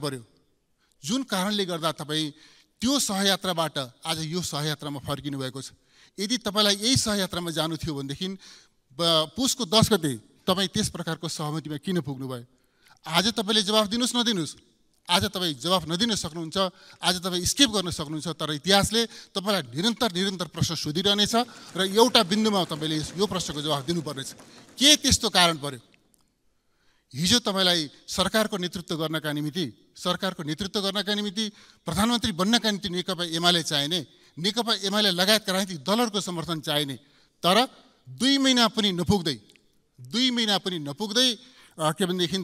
पर्यो जुन कारणले गर्दा तपाईँ त्यो सहयात्राबाट आज यो सहयात्रामा फर्किनु भएको छ यदि तपाईँलाई यही सहयात्रामा जानु थियो भनेदेखि पुसको दस गते तपाईँ त्यस प्रकारको सहमतिमा किन पुग्नु भयो आज तपाईँले जवाफ दिनुहोस् नदिनुहोस् आज तपाईँ जवाफ नदिन सक्नुहुन्छ आज तपाईँ स्किप गर्न सक्नुहुन्छ तर इतिहासले तपाईँलाई निरन्तर निरन्तर प्रश्न सोधिरहनेछ र एउटा बिन्दुमा तपाईँले यो प्रश्नको जवाफ दिनुपर्नेछ के त्यस्तो कारण पर्यो हिजो तपाईँलाई सरकारको नेतृत्व गर्नका निम्ति सरकारको नेतृत्व गर्नका निम्ति प्रधानमन्त्री बन्नका निम्ति नेकपा एमाले चाहिने नेकपा एमाले लगायतका राजनीतिक दलहरूको समर्थन चाहिने तर दुई महिना पनि नपुग्दै दुई महिना पनि नपुग्दै के भनेदेखि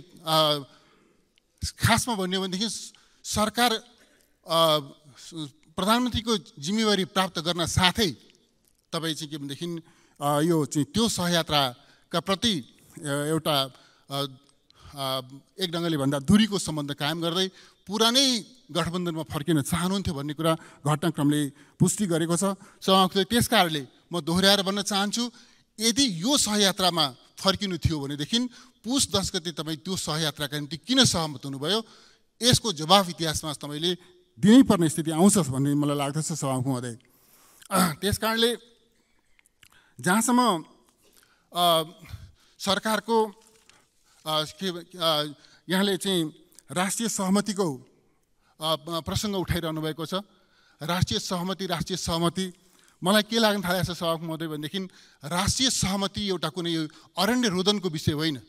खासमा भन्यो भनेदेखि सरकार प्रधानमन्त्रीको जिम्मेवारी प्राप्त गर्न साथै तपाईँ चाहिँ के भनेदेखि यो चाहिँ त्यो सहयात्राका प्रति एउटा एक ढङ्गले भन्दा दुरीको सम्बन्ध कायम गर्दै पुरानै गठबन्धनमा फर्किन चाहनुहुन्थ्यो भन्ने कुरा घटनाक्रमले पुष्टि गरेको छ समाप्त त्यस कारणले म दोहोऱ्याएर भन्न चाहन्छु यदि यो सहयात्रामा फर्किनु थियो भनेदेखि पुस दस गते तपाईँ त्यो सहयात्राका निम्ति किन सहमत हुनुभयो यसको जवाफ इतिहासमा तपाईँले दिनैपर्ने स्थिति आउँछ भन्ने मलाई लाग्दछ सभामुख महोदय त्यस कारणले जहाँसम्म सरकारको के यहाँले चाहिँ राष्ट्रिय सहमतिको प्रसङ्ग उठाइरहनु भएको छ राष्ट्रिय सहमति राष्ट्रिय सहमति मलाई के लाग्न थालेको छ सभामुख महोदय भनेदेखि राष्ट्रिय सहमति एउटा कुनै अरण्य रोदनको विषय होइन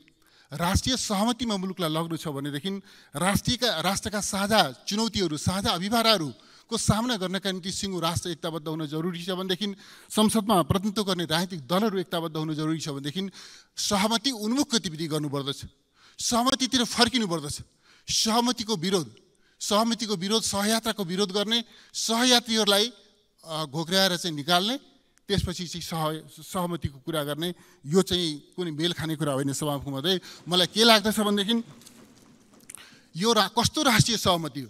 राष्ट्रिय सहमतिमा मुलुकलाई लग्नु छ भनेदेखि राष्ट्रियका राष्ट्रका साझा चुनौतीहरू साझा अभिभाराहरू को सामना गर्नका निम्ति सिङ्गो राष्ट्र एकताबद्ध हुन जरुरी छ भनेदेखि संसदमा प्रतिनिधित्व गर्ने राजनीतिक दलहरू एकताबद्ध हुन जरुरी छ भनेदेखि सहमति उन्मुख गतिविधि गर्नुपर्दछ सहमतितिर फर्किनु पर्दछ सहमतिको विरोध सहमतिको विरोध सहयात्राको विरोध गर्ने सहयात्रीहरूलाई घोक्राएर चाहिँ निकाल्ने त्यसपछि चाहिँ सह सहमतिको कुरा गर्ने यो चाहिँ कुनै मेल खाने कुरा होइन सभामुखमा चाहिँ मलाई के लाग्दछ भनेदेखि यो रा कस्तो राष्ट्रिय सहमति हो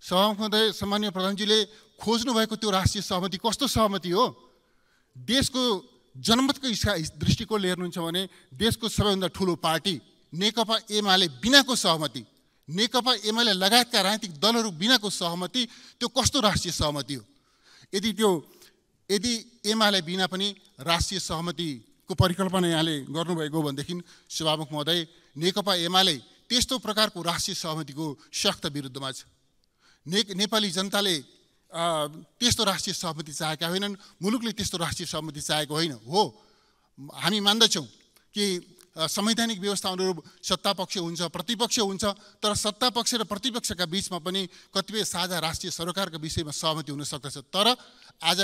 महोदय सामान्य प्रधानजीले खोज्नु भएको त्यो राष्ट्रिय सहमति कस्तो सहमति हो देशको जनमतको हिस्सा दृष्टिकोणले हेर्नुहुन्छ भने देशको सबैभन्दा ठुलो पार्टी नेकपा एमाले बिनाको सहमति नेकपा एमाले लगायतका राजनीतिक दलहरू बिनाको सहमति त्यो कस्तो राष्ट्रिय सहमति हो यदि त्यो यदि एमाले बिना पनि राष्ट्रिय सहमतिको परिकल्पना यहाँले गर्नुभएको हो भनेदेखि सभामुख महोदय नेकपा एमाले त्यस्तो प्रकारको राष्ट्रिय सहमतिको सक्त विरुद्धमा छ ने नेपाली जनताले त्यस्तो राष्ट्रिय सहमति चाहेका होइनन् मुलुकले त्यस्तो राष्ट्रिय सहमति चाहेको होइन हो हामी मान्दछौँ कि संवैधानिक व्यवस्था अनुरूप सत्तापक्ष हुन्छ प्रतिपक्ष हुन्छ तर सत्तापक्ष र प्रतिपक्षका बिचमा पनि कतिपय साझा राष्ट्रिय सरकारको विषयमा सहमति हुन सक्दछ तर आज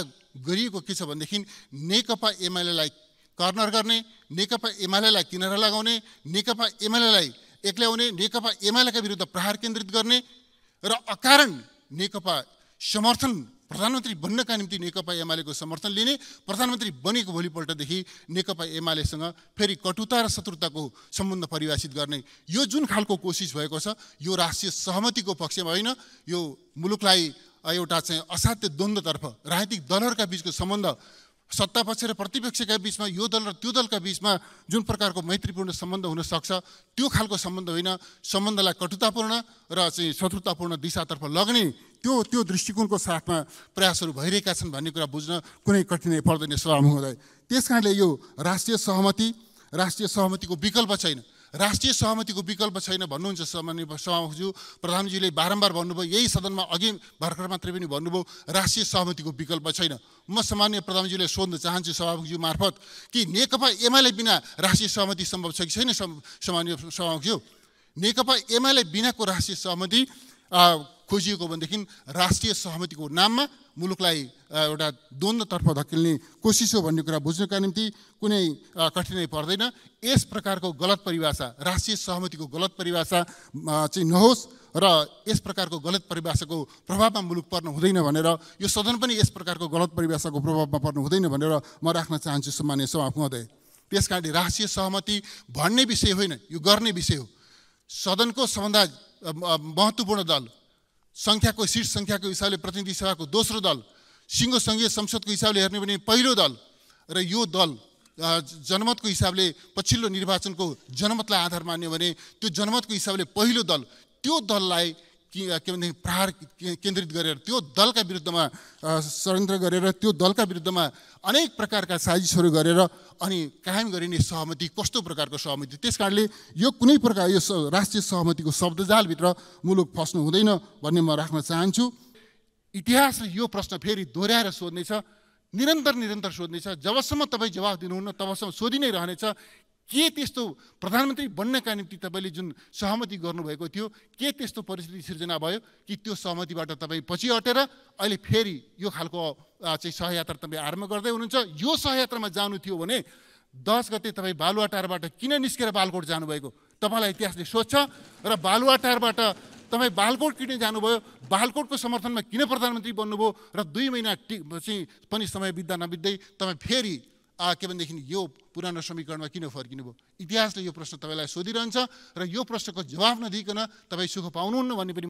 गरिएको के छ भनेदेखि नेकपा एमालेलाई कर्नर गर्ने नेकपा एमालेलाई किनारा लगाउने नेकपा एमालेलाई एक्ल्याउने नेकपा एमालेका विरुद्ध प्रहार केन्द्रित गर्ने र अकारण नेकपा समर्थन प्रधानमन्त्री बन्नका निम्ति नेकपा एमालेको समर्थन लिने प्रधानमन्त्री बनेको भोलिपल्टदेखि नेकपा एमालेसँग फेरि कटुता र शत्रुताको सम्बन्ध परिभाषित गर्ने यो जुन खालको कोसिस भएको छ यो राष्ट्रिय सहमतिको पक्षमा होइन यो मुलुकलाई एउटा चाहिँ असाध्य द्वन्द्वतर्फ राजनीतिक दलहरूका बिचको सम्बन्ध सत्तापक्ष र प्रतिपक्षका बिचमा यो दल र त्यो दलका बिचमा जुन प्रकारको मैत्रीपूर्ण सम्बन्ध हुनसक्छ त्यो खालको सम्बन्ध होइन सम्बन्धलाई कटुतापूर्ण र चाहिँ शत्रुतापूर्ण दिशातर्फ लग्ने त्यो त्यो दृष्टिकोणको साथमा प्रयासहरू भइरहेका छन् भन्ने कुरा बुझ्न कुनै कठिनाइ पर्दैन सलाम हुँदै त्यस कारणले यो राष्ट्रिय सहमति राष्ट्रिय सहमतिको विकल्प छैन राष्ट्रिय सहमतिको विकल्प छैन भन्नुहुन्छ सामान्य सभामुखज्यू प्रधानजीले बारम्बार भन्नुभयो यही सदनमा अघि भर्खर मात्रै पनि भन्नुभयो राष्ट्रिय सहमतिको विकल्प छैन म सामान्य प्रधानजीले सोध्न चाहन्छु सभामुखज्यू मार्फत कि नेकपा एमाले बिना राष्ट्रिय सहमति सम्भव छ कि छैन सामान्य सभामुखज्यू नेकपा एमाले बिनाको राष्ट्रिय सहमति खोजिएको भनेदेखि राष्ट्रिय सहमतिको नाममा मुलुकलाई एउटा द्वन्द्वतर्फ धकिल्ने कोसिस हो भन्ने कुरा बुझ्नका निम्ति कुनै कठिनाइ पर्दैन यस प्रकारको गलत परिभाषा राष्ट्रिय सहमतिको गलत परिभाषा चाहिँ नहोस् र यस प्रकारको गलत परिभाषाको प्रभावमा मुलुक पर्नु हुँदैन भनेर यो सदन पनि यस प्रकारको गलत परिभाषाको प्रभावमा पर्नु हुँदैन भनेर म राख्न चाहन्छु सम्मान्य सभा महोदय त्यस कारणले राष्ट्रिय सहमति भन्ने विषय होइन यो गर्ने विषय हो सदनको सबभन्दा महत्त्वपूर्ण दल सङ्ख्याको सिट सङ्ख्याको हिसाबले प्रतिनिधि सभाको दोस्रो दल सिङ्गो सङ्घीय संसदको हिसाबले हेर्ने भने पहिलो दल र यो दल जनमतको हिसाबले पछिल्लो निर्वाचनको जनमतलाई आधार मान्यो भने त्यो जनमतको हिसाबले पहिलो दल त्यो दललाई के भने प्रहार केन्द्रित गरेर त्यो दलका विरुद्धमा षड्यन्त्र गरेर त्यो दलका विरुद्धमा अनेक प्रकारका साजिसहरू गरेर अनि कायम गरिने सहमति कस्तो प्रकारको सहमति त्यस कारणले यो कुनै प्रकार यो राष्ट्रिय सहमतिको शब्दजालभित्र मुलुक फस्नु हुँदैन भन्ने म राख्न चाहन्छु इतिहासले यो प्रश्न फेरि दोहोऱ्याएर सोध्नेछ निरन्तर निरन्तर सोध्नेछ जबसम्म तपाईँ जवाफ दिनुहुन्न तबसम्म सोधि नै रहनेछ के त्यस्तो प्रधानमन्त्री बन्नका निम्ति तपाईँले जुन सहमति गर्नुभएको थियो के त्यस्तो परिस्थिति सिर्जना भयो कि त्यो सहमतिबाट तपाईँ पछि हटेर अहिले फेरि यो खालको चाहिँ सहयात्रा तपाईँ आरम्भ गर्दै हुनुहुन्छ यो सहयात्रामा जानु थियो भने दस गते तपाईँ बालुवाटारबाट किन निस्केर बालकोट जानुभएको तपाईँलाई इतिहासले सोध्छ र बालुवाटारबाट तपाईँ बालकोट किन जानुभयो बालकोटको समर्थनमा किन प्रधानमन्त्री बन्नुभयो र दुई महिना चाहिँ पनि समय बित्दा नबित्दै तपाईँ फेरि आ के भनेदेखि यो पुरानो समीकरणमा किन फर्किनु भयो इतिहासले यो प्रश्न तपाईँलाई सोधिरहन्छ र यो प्रश्नको जवाफ नदिकन तपाईँ सुख पाउनुहुन्न भन्ने पनि